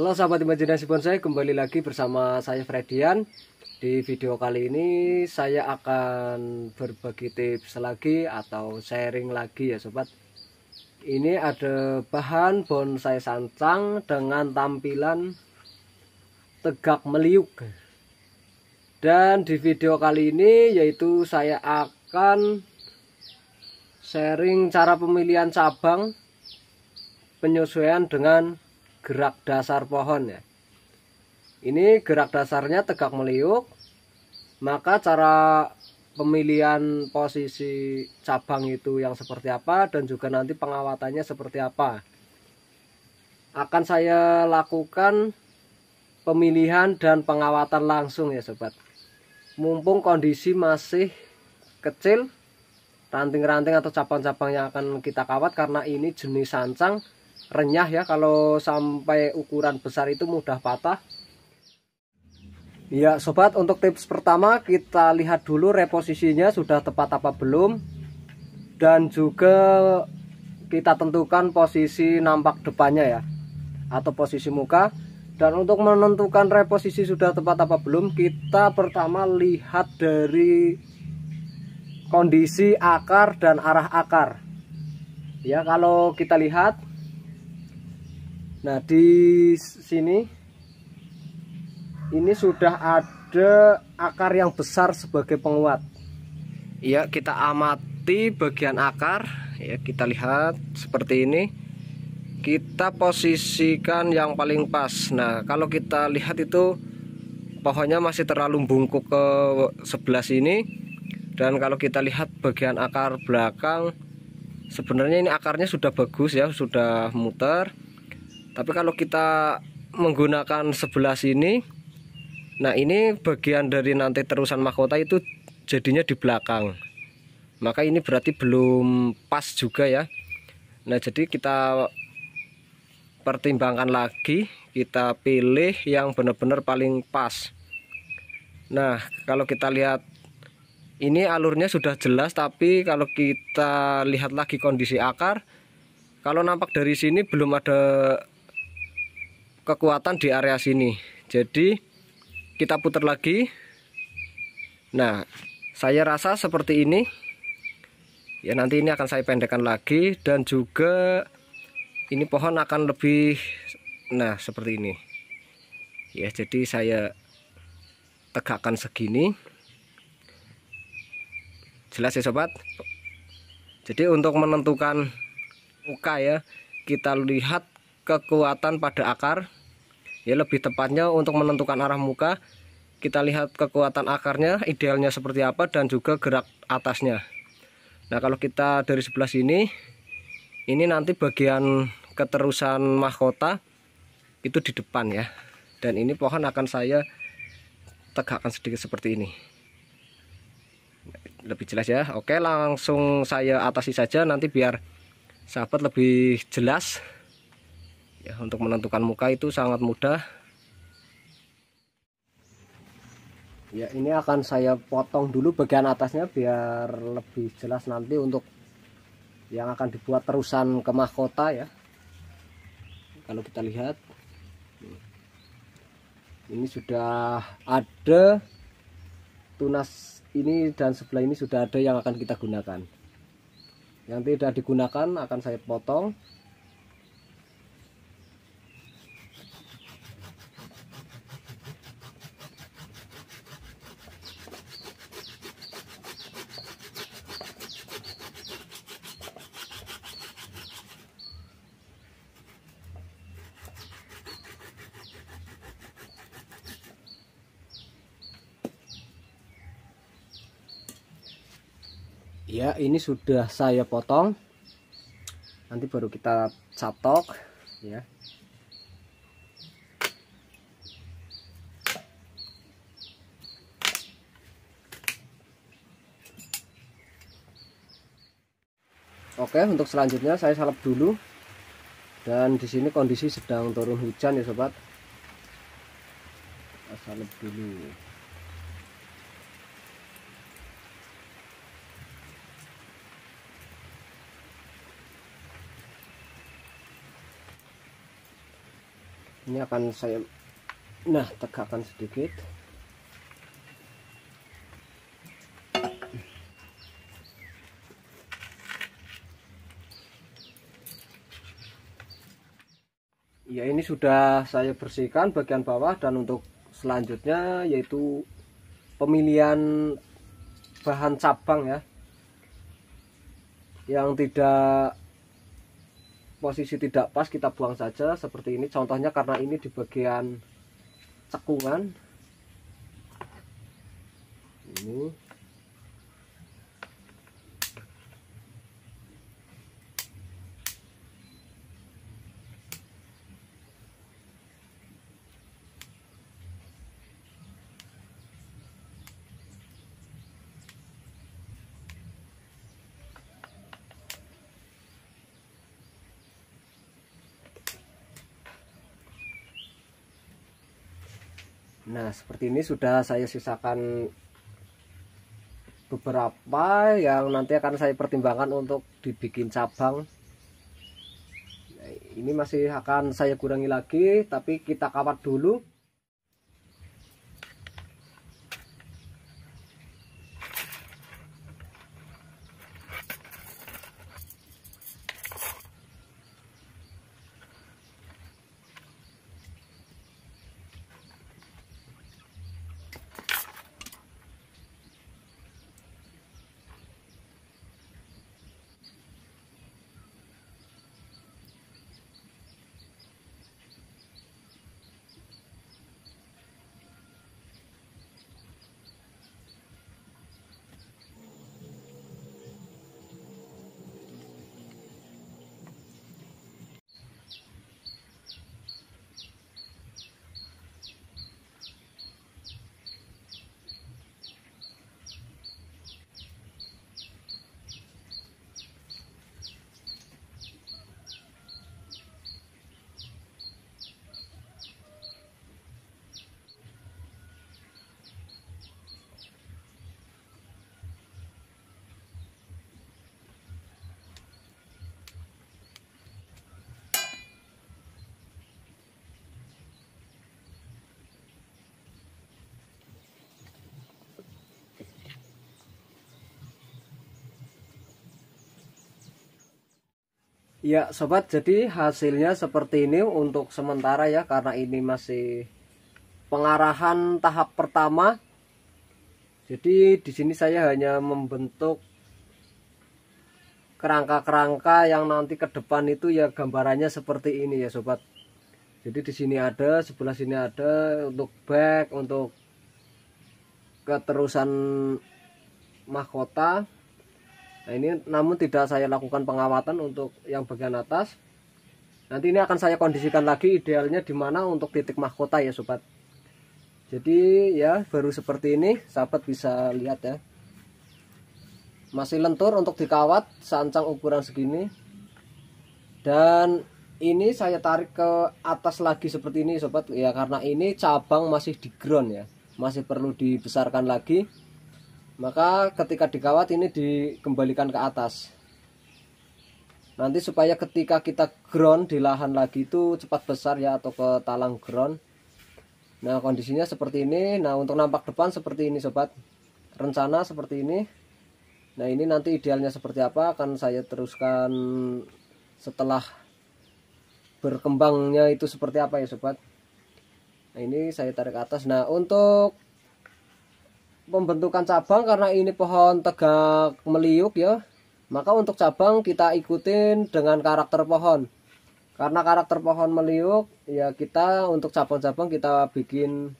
Halo sahabat imajinasi bonsai, kembali lagi bersama saya Fredian Di video kali ini saya akan berbagi tips lagi atau sharing lagi ya sobat Ini ada bahan bonsai sancang dengan tampilan tegak meliuk Dan di video kali ini yaitu saya akan sharing cara pemilihan cabang penyesuaian dengan gerak dasar pohon ya. Ini gerak dasarnya tegak meliuk, maka cara pemilihan posisi cabang itu yang seperti apa dan juga nanti pengawatannya seperti apa. Akan saya lakukan pemilihan dan pengawatan langsung ya sobat. Mumpung kondisi masih kecil, ranting-ranting atau cabang-cabang yang akan kita kawat karena ini jenis sancang renyah ya kalau sampai ukuran besar itu mudah patah ya sobat untuk tips pertama kita lihat dulu reposisinya sudah tepat apa belum dan juga kita tentukan posisi nampak depannya ya atau posisi muka dan untuk menentukan reposisi sudah tepat apa belum kita pertama lihat dari kondisi akar dan arah akar ya kalau kita lihat Nah di sini ini sudah ada akar yang besar sebagai penguat. Ya kita amati bagian akar. Ya kita lihat seperti ini. Kita posisikan yang paling pas. Nah kalau kita lihat itu pohonnya masih terlalu bungkuk ke sebelah sini. Dan kalau kita lihat bagian akar belakang, sebenarnya ini akarnya sudah bagus ya, sudah muter tapi kalau kita menggunakan sebelah sini nah ini bagian dari nanti terusan mahkota itu jadinya di belakang maka ini berarti belum pas juga ya nah jadi kita pertimbangkan lagi kita pilih yang benar-benar paling pas nah kalau kita lihat ini alurnya sudah jelas tapi kalau kita lihat lagi kondisi akar kalau nampak dari sini belum ada kekuatan di area sini jadi kita putar lagi nah saya rasa seperti ini ya nanti ini akan saya pendekkan lagi dan juga ini pohon akan lebih nah seperti ini ya jadi saya tegakkan segini jelas ya sobat jadi untuk menentukan muka ya kita lihat kekuatan pada akar ya lebih tepatnya untuk menentukan arah muka kita lihat kekuatan akarnya idealnya seperti apa dan juga gerak atasnya nah kalau kita dari sebelah sini ini nanti bagian keterusan mahkota itu di depan ya dan ini pohon akan saya tegakkan sedikit seperti ini lebih jelas ya oke langsung saya atasi saja nanti biar sahabat lebih jelas ya, untuk menentukan muka itu sangat mudah ya ini akan saya potong dulu bagian atasnya biar lebih jelas nanti untuk yang akan dibuat terusan ke mahkota ya kalau kita lihat ini sudah ada tunas ini dan sebelah ini sudah ada yang akan kita gunakan yang tidak digunakan akan saya potong ya ini sudah saya potong nanti baru kita catok ya Oke untuk selanjutnya saya salep dulu dan di sini kondisi sedang turun hujan ya sobat salep dulu ini akan saya nah tegakkan sedikit ya ini sudah saya bersihkan bagian bawah dan untuk selanjutnya yaitu pemilihan bahan cabang ya yang tidak posisi tidak pas kita buang saja seperti ini contohnya karena ini di bagian cekungan ini Nah seperti ini sudah saya sisakan beberapa yang nanti akan saya pertimbangkan untuk dibikin cabang ini masih akan saya kurangi lagi tapi kita kawat dulu Ya sobat jadi hasilnya seperti ini untuk sementara ya karena ini masih pengarahan tahap pertama jadi di sini saya hanya membentuk kerangka-kerangka yang nanti ke depan itu ya gambarannya seperti ini ya sobat jadi di sini ada sebelah sini ada untuk back untuk keterusan mahkota Nah, ini namun tidak saya lakukan pengawatan untuk yang bagian atas. Nanti ini akan saya kondisikan lagi idealnya di mana untuk titik mahkota ya sobat. Jadi ya baru seperti ini sahabat bisa lihat ya. Masih lentur untuk dikawat sancang ukuran segini. Dan ini saya tarik ke atas lagi seperti ini sobat ya karena ini cabang masih di ground ya. Masih perlu dibesarkan lagi maka ketika dikawat ini dikembalikan ke atas nanti supaya ketika kita ground di lahan lagi itu cepat besar ya atau ke talang ground nah kondisinya seperti ini nah untuk nampak depan seperti ini sobat rencana seperti ini nah ini nanti idealnya seperti apa akan saya teruskan setelah berkembangnya itu seperti apa ya sobat nah ini saya tarik ke atas nah untuk pembentukan cabang karena ini pohon tegak meliuk ya maka untuk cabang kita ikutin dengan karakter pohon karena karakter pohon meliuk ya kita untuk cabang-cabang kita bikin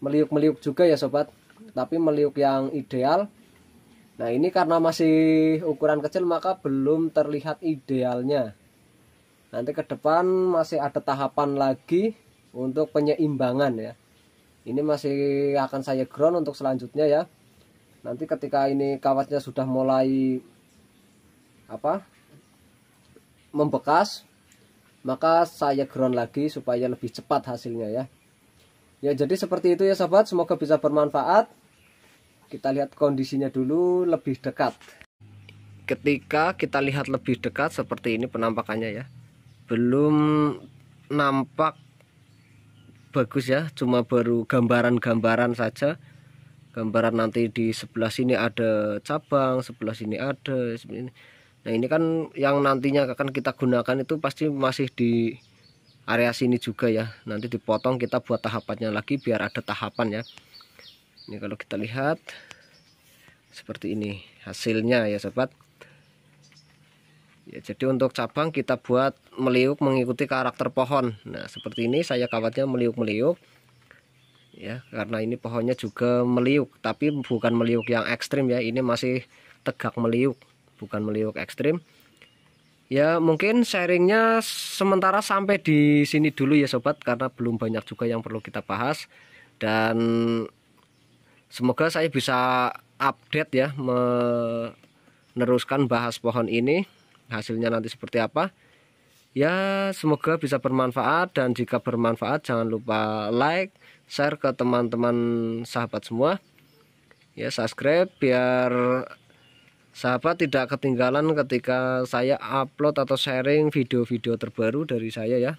meliuk-meliuk juga ya sobat tapi meliuk yang ideal nah ini karena masih ukuran kecil maka belum terlihat idealnya nanti ke depan masih ada tahapan lagi untuk penyeimbangan ya ini masih akan saya ground untuk selanjutnya ya nanti ketika ini kawatnya sudah mulai apa membekas maka saya ground lagi supaya lebih cepat hasilnya ya ya jadi seperti itu ya sahabat semoga bisa bermanfaat kita lihat kondisinya dulu lebih dekat ketika kita lihat lebih dekat seperti ini penampakannya ya belum nampak bagus ya cuma baru gambaran-gambaran saja gambaran nanti di sebelah sini ada cabang sebelah sini ada ini nah ini kan yang nantinya akan kita gunakan itu pasti masih di area sini juga ya nanti dipotong kita buat tahapannya lagi biar ada tahapan ya ini kalau kita lihat seperti ini hasilnya ya sobat ya, jadi untuk cabang kita buat meliuk mengikuti karakter pohon nah seperti ini saya kawatnya meliuk-meliuk ya karena ini pohonnya juga meliuk tapi bukan meliuk yang ekstrim ya ini masih tegak meliuk bukan meliuk ekstrim ya mungkin sharingnya sementara sampai di sini dulu ya sobat karena belum banyak juga yang perlu kita bahas dan semoga saya bisa update ya meneruskan bahas pohon ini hasilnya nanti seperti apa ya semoga bisa bermanfaat dan jika bermanfaat jangan lupa like share ke teman-teman sahabat semua ya subscribe biar sahabat tidak ketinggalan ketika saya upload atau sharing video-video terbaru dari saya ya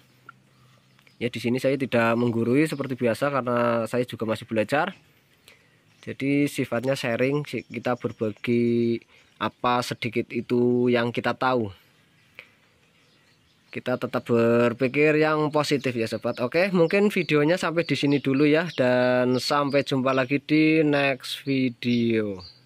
ya di sini saya tidak menggurui seperti biasa karena saya juga masih belajar jadi sifatnya sharing kita berbagi apa sedikit itu yang kita tahu kita tetap berpikir yang positif ya sobat oke mungkin videonya sampai di sini dulu ya dan sampai jumpa lagi di next video